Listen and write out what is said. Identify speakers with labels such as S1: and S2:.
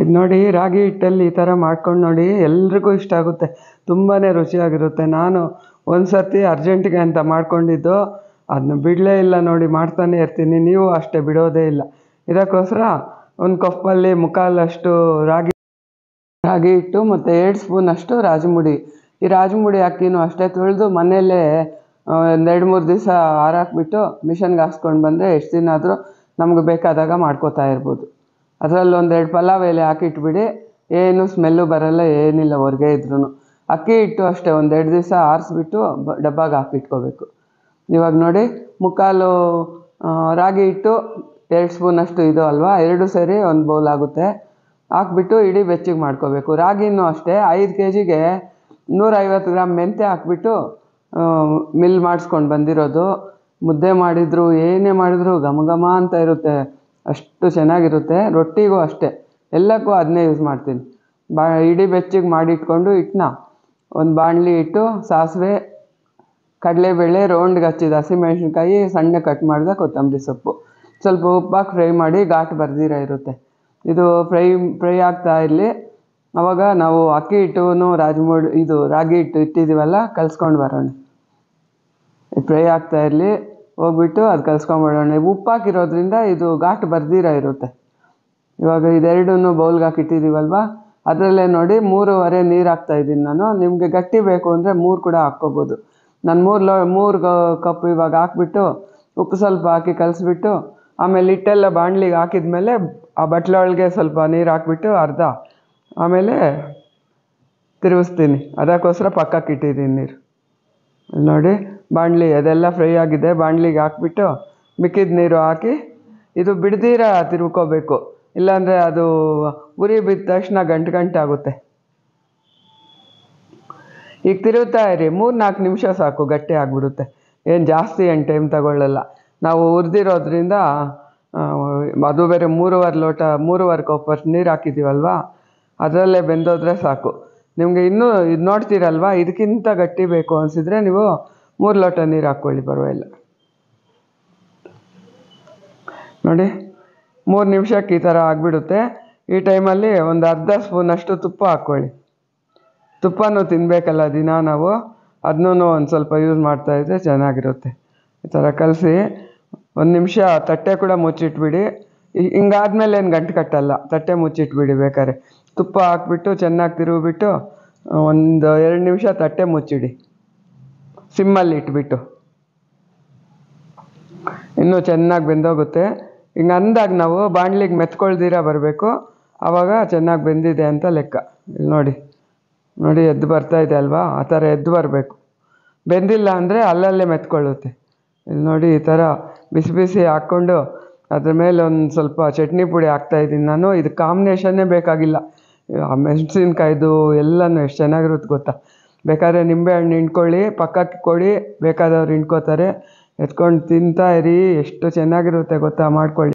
S1: ಇದು ನೋಡಿ ರಾಗಿ ಹಿಟ್ಟಲ್ಲಿ ಈ ಥರ ಮಾಡ್ಕೊಂಡು ನೋಡಿ ಎಲ್ರಿಗೂ ಇಷ್ಟ ಆಗುತ್ತೆ ತುಂಬಾ ರುಚಿಯಾಗಿರುತ್ತೆ ನಾನು ಒಂದು ಸರ್ತಿ ಅರ್ಜೆಂಟಿಗೆ ಅಂತ ಮಾಡ್ಕೊಂಡಿದ್ದು ಅದನ್ನ ಬಿಡಲೇ ಇಲ್ಲ ನೋಡಿ ಮಾಡ್ತಾನೆ ಇರ್ತೀನಿ ನೀವು ಅಷ್ಟೇ ಬಿಡೋದೇ ಇಲ್ಲ ಇದಕ್ಕೋಸ್ಕರ ಒಂದು ಕಪ್ಪಲ್ಲಿ ಮುಖಾಲಷ್ಟು ರಾಗಿ ರಾಗಿ ಹಿಟ್ಟು ಮತ್ತು ಎರಡು ಸ್ಪೂನಷ್ಟು ರಾಜಮುಡಿ ಈ ರಾಜಮುಡಿ ಹಾಕ್ತೀನೋ ಅಷ್ಟೇ ತೊಳೆದು ಮನೆಯಲ್ಲೇ ಒಂದೆರಡು ಮೂರು ದಿವಸ ಆರಾಕ್ಬಿಟ್ಟು ಮಿಷನ್ಗೆ ಹಾಸ್ಕೊಂಡು ಬಂದರೆ ಎಷ್ಟು ದಿನ ಆದರೂ ನಮ್ಗೆ ಬೇಕಾದಾಗ ಮಾಡ್ಕೋತಾ ಇರ್ಬೋದು ಅದರಲ್ಲಿ ಒಂದೆರಡು ಪಲಾವ್ ಎಲೆ ಹಾಕಿಟ್ಬಿಡಿ ಏನು ಸ್ಮೆಲ್ಲು ಬರಲ್ಲ ಏನಿಲ್ಲ ಹೊರಗೆ ಇದ್ರೂ ಅಕ್ಕಿ ಇಟ್ಟು ಅಷ್ಟೇ ಒಂದೆರಡು ದಿವಸ ಆರಿಸ್ಬಿಟ್ಟು ಡಬ್ಬಾಗ ಹಾಕಿಟ್ಕೋಬೇಕು ಇವಾಗ ನೋಡಿ ಮುಕ್ಕಾಲು ರಾಗಿ ಇಟ್ಟು ಎರಡು ಸ್ಪೂನಷ್ಟು ಇದು ಅಲ್ವಾ ಎರಡು ಸರಿ ಒಂದು ಬೌಲ್ ಆಗುತ್ತೆ ಹಾಕ್ಬಿಟ್ಟು ಇಡೀ ಬೆಚ್ಚಿಗೆ ಮಾಡ್ಕೋಬೇಕು ರಾಗಿನೂ ಅಷ್ಟೇ ಐದು ಕೆ ಜಿಗೆ ನೂರೈವತ್ತು ಗ್ರಾಮ್ ಮೆಂತೆ ಹಾಕ್ಬಿಟ್ಟು ಮಿಲ್ ಮಾಡಿಸ್ಕೊಂಡು ಬಂದಿರೋದು ಮುದ್ದೆ ಮಾಡಿದ್ರು ಏನೇ ಮಾಡಿದ್ರು ಘಮ ಘಮ ಅಂತ ಇರುತ್ತೆ ಅಷ್ಟು ಚೆನ್ನಾಗಿರುತ್ತೆ ರೊಟ್ಟಿಗೂ ಅಷ್ಟೇ ಎಲ್ಲಕ್ಕೂ ಅದನ್ನೇ ಯೂಸ್ ಮಾಡ್ತೀನಿ ಬಾ ಇಡೀ ಬೆಚ್ಚಗೆ ಮಾಡಿಟ್ಕೊಂಡು ಹಿಟ್ಟನ್ನ ಒಂದು ಬಾಣಲಿ ಇಟ್ಟು ಸಾಸಿವೆ ಕಡಲೆಬೇಳೆ ರೌಂಡ್ಗೆ ಹಸಿ ಹಸಿಮೆಣ್ಸಿನ್ಕಾಯಿ ಸಣ್ಣ ಕಟ್ ಮಾಡಿದ ಕೊತ್ತಂಬರಿ ಸೊಪ್ಪು ಸ್ವಲ್ಪ ಉಪ್ಪಾಕಿ ಫ್ರೈ ಮಾಡಿ ಘಾಟ್ ಬರ್ದಿರ ಇರುತ್ತೆ ಇದು ಫ್ರೈ ಫ್ರೈ ಆಗ್ತಾ ಇರಲಿ ಆವಾಗ ನಾವು ಅಕ್ಕಿ ಹಿಟ್ಟು ರಾಜಮೂಡಿ ಇದು ರಾಗಿ ಹಿಟ್ಟು ಇಟ್ಟಿದ್ದೀವಲ್ಲ ಕಲ್ಸ್ಕೊಂಡು ಬರೋಣ ಫ್ರೈ ಆಗ್ತಾ ಇರಲಿ ಹೋಗ್ಬಿಟ್ಟು ಅದು ಕಲಿಸ್ಕೊಂಬಿಡೋಣ ಉಪ್ಪು ಹಾಕಿರೋದ್ರಿಂದ ಇದು ಘಾಟ್ ಬರ್ದಿರ ಇರುತ್ತೆ ಇವಾಗ ಇದೆರಡೂ ಬೌಲ್ಗೆ ಹಾಕಿಟ್ಟಿದ್ದೀವಲ್ವಾ ಅದರಲ್ಲೇ ನೋಡಿ ಮೂರುವರೆ ನೀರು ಇದ್ದೀನಿ ನಾನು ನಿಮಗೆ ಗಟ್ಟಿ ಬೇಕು ಅಂದರೆ ಮೂರು ಕೂಡ ಹಾಕ್ಕೋಬೋದು ನಾನು ಮೂರು ಲೋ ಮೂರು ಕಪ್ ಇವಾಗ ಹಾಕ್ಬಿಟ್ಟು ಉಪ್ಪು ಸ್ವಲ್ಪ ಹಾಕಿ ಕಲಿಸ್ಬಿಟ್ಟು ಆಮೇಲೆ ಹಿಟ್ಟೆಲ್ಲ ಬಾಣ್ಲಿಗೆ ಹಾಕಿದ ಮೇಲೆ ಆ ಬಟ್ಲೊಳಗೆ ಸ್ವಲ್ಪ ನೀರು ಹಾಕ್ಬಿಟ್ಟು ಅರ್ಧ ಆಮೇಲೆ ತಿರುಗಿಸ್ತೀನಿ ಅದಕ್ಕೋಸ್ಕರ ಪಕ್ಕಕ್ಕೆ ಇಟ್ಟಿದ್ದೀನಿ ನೀರು ನೋಡಿ ಬಾಣಲಿ ಅದೆಲ್ಲ ಫ್ರೈ ಆಗಿದೆ ಬಾಣಲಿಗೆ ಹಾಕ್ಬಿಟ್ಟು ಮಿಕ್ಕಿದ ನೀರು ಹಾಕಿ ಇದು ಬಿಡ್ದಿರ ತಿರ್ಕೋಬೇಕು ಇಲ್ಲಾಂದರೆ ಅದು ಉರಿ ಬಿದ್ದ ತಕ್ಷಣ ಗಂಟು ಆಗುತ್ತೆ ಈಗ ತಿರುಗ್ತಾ ಇರಿ ಮೂರು ನಾಲ್ಕು ನಿಮಿಷ ಸಾಕು ಗಟ್ಟಿ ಆಗಿಬಿಡುತ್ತೆ ಏನು ಜಾಸ್ತಿ ಏನು ಟೈಮ್ ತಗೊಳ್ಳಲ್ಲ ನಾವು ಉರಿದಿರೋದ್ರಿಂದ ಅದು ಬೇರೆ ಮೂರುವರೆ ಲೋಟ ಮೂರುವರೆ ಕಪ್ ನೀರು ಹಾಕಿದ್ದೀವಲ್ವಾ ಅದರಲ್ಲೇ ಬೆಂದೋದ್ರೆ ಸಾಕು ನಿಮಗೆ ಇನ್ನೂ ಇದು ನೋಡ್ತೀರಲ್ವಾ ಇದಕ್ಕಿಂತ ಗಟ್ಟಿ ಬೇಕು ಅನಿಸಿದ್ರೆ ನೀವು ಮೂರು ಲೋಟ ನೀರು ಹಾಕ್ಕೊಳ್ಳಿ ಪರವಾಗಿಲ್ಲ ನೋಡಿ ಮೂರು ನಿಮಿಷಕ್ಕೆ ಈ ಥರ ಆಗಿಬಿಡುತ್ತೆ ಈ ಟೈಮಲ್ಲಿ ಒಂದು ಅರ್ಧ ಸ್ಪೂನಷ್ಟು ತುಪ್ಪ ಹಾಕ್ಕೊಳ್ಳಿ ತುಪ್ಪನೂ ತಿನ್ನಬೇಕಲ್ಲ ದಿನ ನಾವು ಅದನ್ನೂ ಒಂದು ಸ್ವಲ್ಪ ಯೂಸ್ ಮಾಡ್ತಾ ಇದ್ದರೆ ಚೆನ್ನಾಗಿರುತ್ತೆ ಈ ಥರ ಕಲಸಿ ಒಂದು ನಿಮಿಷ ತಟ್ಟೆ ಕೂಡ ಮುಚ್ಚಿಟ್ಬಿಡಿ ಹಿಂಗಾದ್ಮೇಲೆ ಏನು ಗಂಟು ಕಟ್ಟಲ್ಲ ತಟ್ಟೆ ಮುಚ್ಚಿಟ್ಬಿಡಿ ಬೇಕಾದ್ರೆ ತುಪ್ಪ ಹಾಕ್ಬಿಟ್ಟು ಚೆನ್ನಾಗಿ ತಿರುಗಿಬಿಟ್ಟು ಒಂದು ಎರಡು ನಿಮಿಷ ತಟ್ಟೆ ಮುಚ್ಚಿಡಿ ಸಿಮ್ಮಲ್ಲಿ ಇಟ್ಬಿಟ್ಟು ಇನ್ನೂ ಚೆನ್ನಾಗಿ ಬೆಂದೋಗುತ್ತೆ ಹಿಂಗೆ ಅಂದಾಗ ನಾವು ಬಾಣ್ಲಿಗೆ ಮೆತ್ಕೊಳ್ದಿರ ಬರಬೇಕು ಆವಾಗ ಚೆನ್ನಾಗಿ ಬೆಂದಿದೆ ಅಂತ ಲೆಕ್ಕ ಇಲ್ಲಿ ನೋಡಿ ನೋಡಿ ಎದ್ದು ಬರ್ತಾ ಇದೆ ಅಲ್ವಾ ಆ ಥರ ಎದ್ದು ಬರಬೇಕು ಬೆಂದಿಲ್ಲ ಅಂದರೆ ಅಲ್ಲಲ್ಲೇ ಮೆತ್ಕೊಳ್ಳುತ್ತೆ ಇಲ್ಲಿ ನೋಡಿ ಈ ಥರ ಬಿಸಿ ಬಿಸಿ ಹಾಕ್ಕೊಂಡು ಅದ್ರ ಮೇಲೆ ಒಂದು ಸ್ವಲ್ಪ ಚಟ್ನಿ ಪುಡಿ ಹಾಕ್ತಾಯಿದ್ದೀನಿ ನಾನು ಇದು ಕಾಂಬಿನೇಷನ್ನೇ ಬೇಕಾಗಿಲ್ಲ ಆ ಮೆಣಸಿನ್ಕಾಯ್ದು ಎಲ್ಲನೂ ಎಷ್ಟು ಚೆನ್ನಾಗಿರುತ್ತೆ ಗೊತ್ತಾ ಬೇಕಾದ್ರೆ ನಿಂಬೆ ಹಣ್ಣು ಹಿಂಡ್ಕೊಳ್ಳಿ ಪಕ್ಕಕ್ಕೆ ಕೊಡಿ ಬೇಕಾದವ್ರು ಹಿಂಡ್ಕೋತಾರೆ ಎತ್ಕೊಂಡು ತಿಂತಾ ಇರಿ ಎಷ್ಟು ಚೆನ್ನಾಗಿರುತ್ತೆ ಗೊತ್ತಾ ಮಾಡ್ಕೊಳ್ಳಿ